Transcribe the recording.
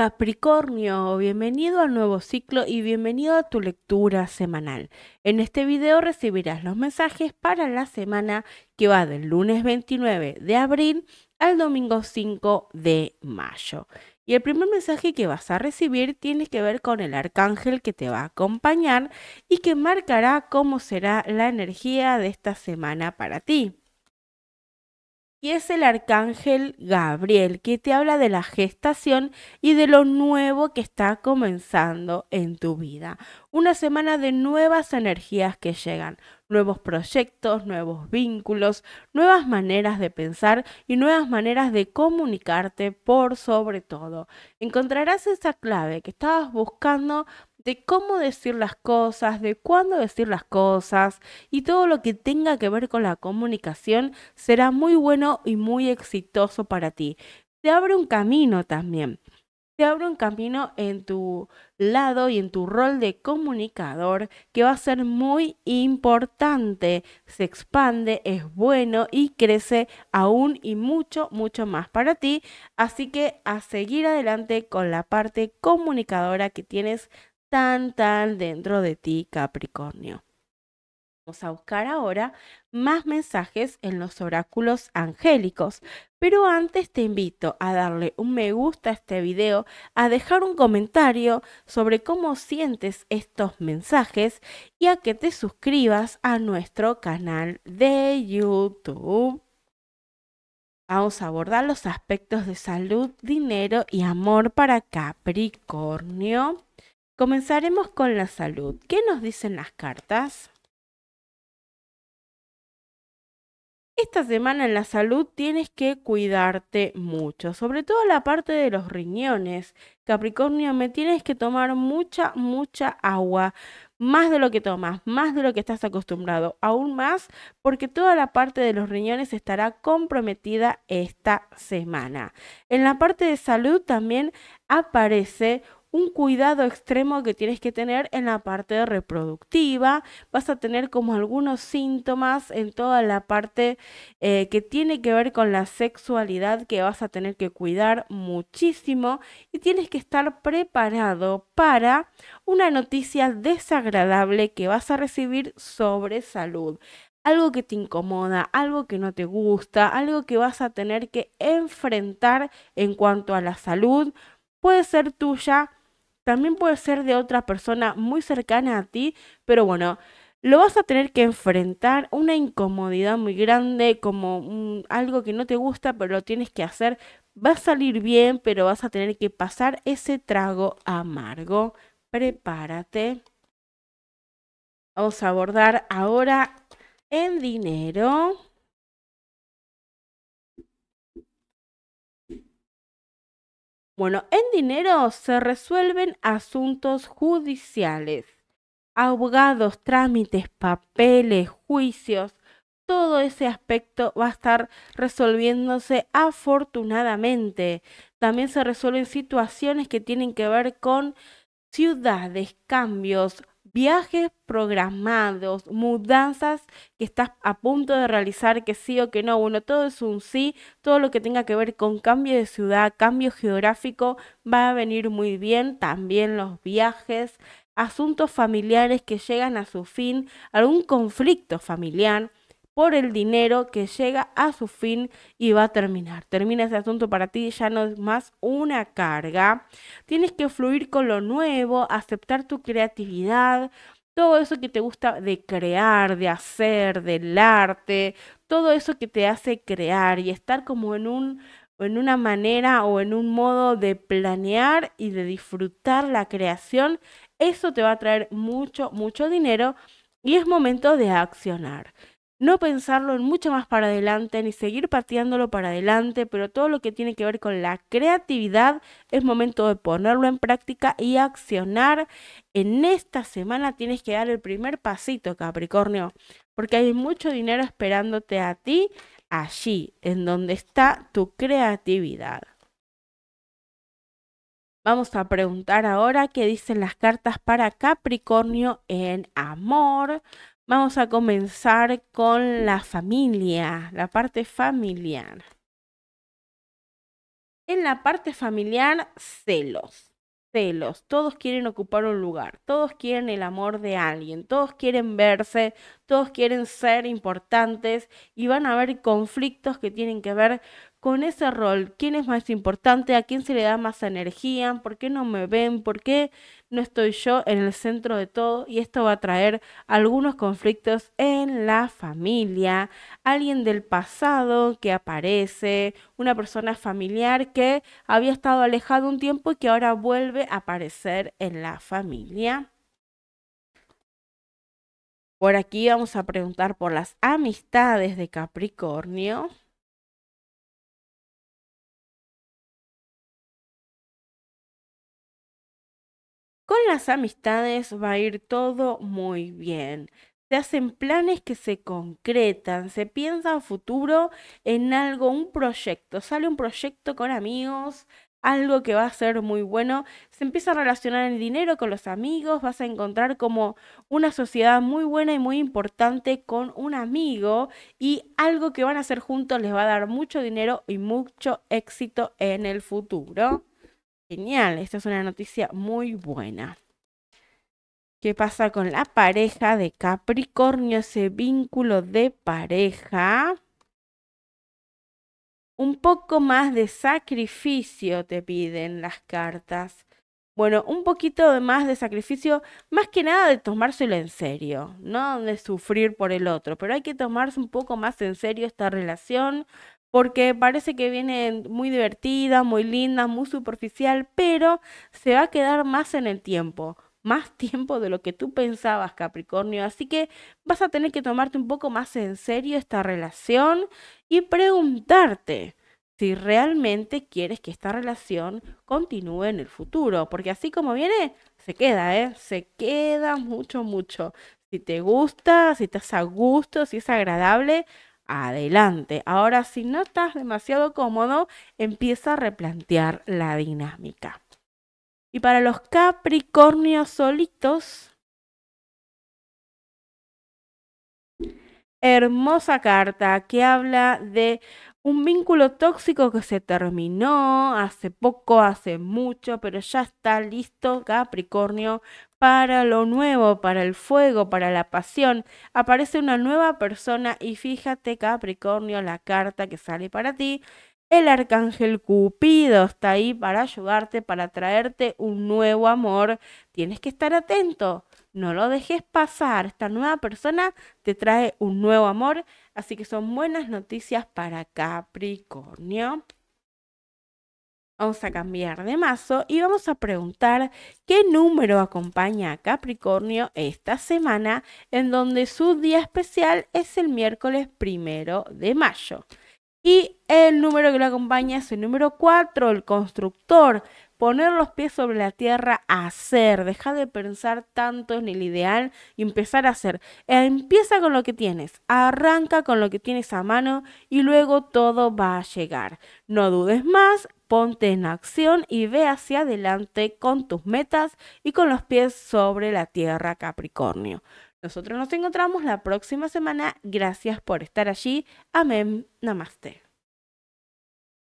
Capricornio, bienvenido al nuevo ciclo y bienvenido a tu lectura semanal. En este video recibirás los mensajes para la semana que va del lunes 29 de abril al domingo 5 de mayo. Y el primer mensaje que vas a recibir tiene que ver con el arcángel que te va a acompañar y que marcará cómo será la energía de esta semana para ti y es el arcángel Gabriel que te habla de la gestación y de lo nuevo que está comenzando en tu vida. Una semana de nuevas energías que llegan, nuevos proyectos, nuevos vínculos, nuevas maneras de pensar y nuevas maneras de comunicarte por sobre todo. Encontrarás esa clave que estabas buscando de cómo decir las cosas, de cuándo decir las cosas y todo lo que tenga que ver con la comunicación será muy bueno y muy exitoso para ti. Te abre un camino también. Te abre un camino en tu lado y en tu rol de comunicador que va a ser muy importante. Se expande, es bueno y crece aún y mucho, mucho más para ti. Así que a seguir adelante con la parte comunicadora que tienes tan, tan dentro de ti, Capricornio. Vamos a buscar ahora más mensajes en los oráculos angélicos, pero antes te invito a darle un me gusta a este video, a dejar un comentario sobre cómo sientes estos mensajes y a que te suscribas a nuestro canal de YouTube. Vamos a abordar los aspectos de salud, dinero y amor para Capricornio. Comenzaremos con la salud. ¿Qué nos dicen las cartas? Esta semana en la salud tienes que cuidarte mucho, sobre todo la parte de los riñones. Capricornio, me tienes que tomar mucha, mucha agua, más de lo que tomas, más de lo que estás acostumbrado, aún más porque toda la parte de los riñones estará comprometida esta semana. En la parte de salud también aparece un cuidado extremo que tienes que tener en la parte reproductiva. Vas a tener como algunos síntomas en toda la parte eh, que tiene que ver con la sexualidad que vas a tener que cuidar muchísimo y tienes que estar preparado para una noticia desagradable que vas a recibir sobre salud algo que te incomoda, algo que no te gusta, algo que vas a tener que enfrentar en cuanto a la salud, puede ser tuya también puede ser de otra persona muy cercana a ti, pero bueno, lo vas a tener que enfrentar, una incomodidad muy grande, como mm, algo que no te gusta, pero lo tienes que hacer. Va a salir bien, pero vas a tener que pasar ese trago amargo. Prepárate. Vamos a abordar ahora en dinero. Bueno, en dinero se resuelven asuntos judiciales, abogados, trámites, papeles, juicios. Todo ese aspecto va a estar resolviéndose afortunadamente. También se resuelven situaciones que tienen que ver con ciudades, cambios, viajes programados, mudanzas que estás a punto de realizar, que sí o que no, bueno, todo es un sí, todo lo que tenga que ver con cambio de ciudad, cambio geográfico, va a venir muy bien, también los viajes, asuntos familiares que llegan a su fin, algún conflicto familiar por el dinero que llega a su fin y va a terminar. Termina ese asunto para ti, ya no es más una carga. Tienes que fluir con lo nuevo, aceptar tu creatividad, todo eso que te gusta de crear, de hacer, del arte, todo eso que te hace crear y estar como en un en una manera o en un modo de planear y de disfrutar la creación, eso te va a traer mucho, mucho dinero y es momento de accionar no pensarlo en mucho más para adelante, ni seguir pateándolo para adelante, pero todo lo que tiene que ver con la creatividad es momento de ponerlo en práctica y accionar. En esta semana tienes que dar el primer pasito, Capricornio, porque hay mucho dinero esperándote a ti allí, en donde está tu creatividad. Vamos a preguntar ahora qué dicen las cartas para Capricornio en amor. Vamos a comenzar con la familia, la parte familiar. En la parte familiar, celos. Celos. Todos quieren ocupar un lugar, todos quieren el amor de alguien, todos quieren verse, todos quieren ser importantes y van a haber conflictos que tienen que ver con ese rol, quién es más importante, a quién se le da más energía, por qué no me ven, por qué no estoy yo en el centro de todo y esto va a traer algunos conflictos en la familia, alguien del pasado que aparece, una persona familiar que había estado alejado un tiempo y que ahora vuelve a aparecer en la familia. Por aquí vamos a preguntar por las amistades de Capricornio. Con las amistades va a ir todo muy bien. Se hacen planes que se concretan, se piensa futuro en algo, un proyecto. Sale un proyecto con amigos, algo que va a ser muy bueno. Se empieza a relacionar el dinero con los amigos, vas a encontrar como una sociedad muy buena y muy importante con un amigo y algo que van a hacer juntos les va a dar mucho dinero y mucho éxito en el futuro. Genial, esta es una noticia muy buena. ¿Qué pasa con la pareja de Capricornio, ese vínculo de pareja? Un poco más de sacrificio te piden las cartas. Bueno, un poquito más de sacrificio, más que nada de tomárselo en serio, no de sufrir por el otro, pero hay que tomarse un poco más en serio esta relación porque parece que viene muy divertida, muy linda, muy superficial, pero se va a quedar más en el tiempo, más tiempo de lo que tú pensabas, Capricornio. Así que vas a tener que tomarte un poco más en serio esta relación y preguntarte si realmente quieres que esta relación continúe en el futuro, porque así como viene, se queda, ¿eh? Se queda mucho, mucho. Si te gusta, si estás a gusto, si es agradable, adelante. Ahora, si no estás demasiado cómodo, empieza a replantear la dinámica. Y para los Capricornios solitos, hermosa carta que habla de un vínculo tóxico que se terminó hace poco, hace mucho, pero ya está listo Capricornio para lo nuevo, para el fuego, para la pasión. Aparece una nueva persona y fíjate Capricornio la carta que sale para ti. El arcángel Cupido está ahí para ayudarte, para traerte un nuevo amor. Tienes que estar atento, no lo dejes pasar. Esta nueva persona te trae un nuevo amor, así que son buenas noticias para Capricornio. Vamos a cambiar de mazo y vamos a preguntar qué número acompaña a Capricornio esta semana, en donde su día especial es el miércoles primero de mayo. Y el número que lo acompaña es el número 4, el constructor poner los pies sobre la tierra, hacer, deja de pensar tanto en el ideal y empezar a hacer. E empieza con lo que tienes, arranca con lo que tienes a mano y luego todo va a llegar. No dudes más, ponte en acción y ve hacia adelante con tus metas y con los pies sobre la tierra, Capricornio. Nosotros nos encontramos la próxima semana. Gracias por estar allí. Amén. Namaste.